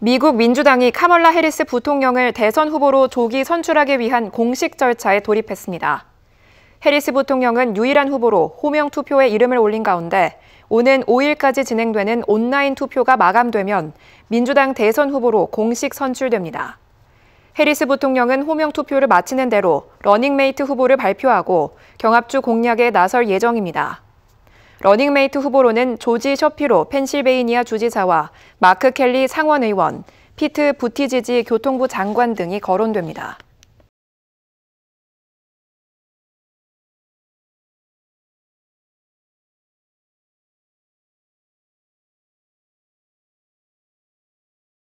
미국 민주당이 카멀라 해리스 부통령을 대선 후보로 조기 선출하기 위한 공식 절차에 돌입했습니다. 해리스 부통령은 유일한 후보로 호명 투표에 이름을 올린 가운데 오는 5일까지 진행되는 온라인 투표가 마감되면 민주당 대선 후보로 공식 선출됩니다. 해리스 부통령은 호명 투표를 마치는 대로 러닝메이트 후보를 발표하고 경합주 공략에 나설 예정입니다. 러닝메이트 후보로는 조지 셔피로 펜실베이니아 주지사와 마크 켈리 상원의원, 피트 부티지지 교통부 장관 등이 거론됩니다.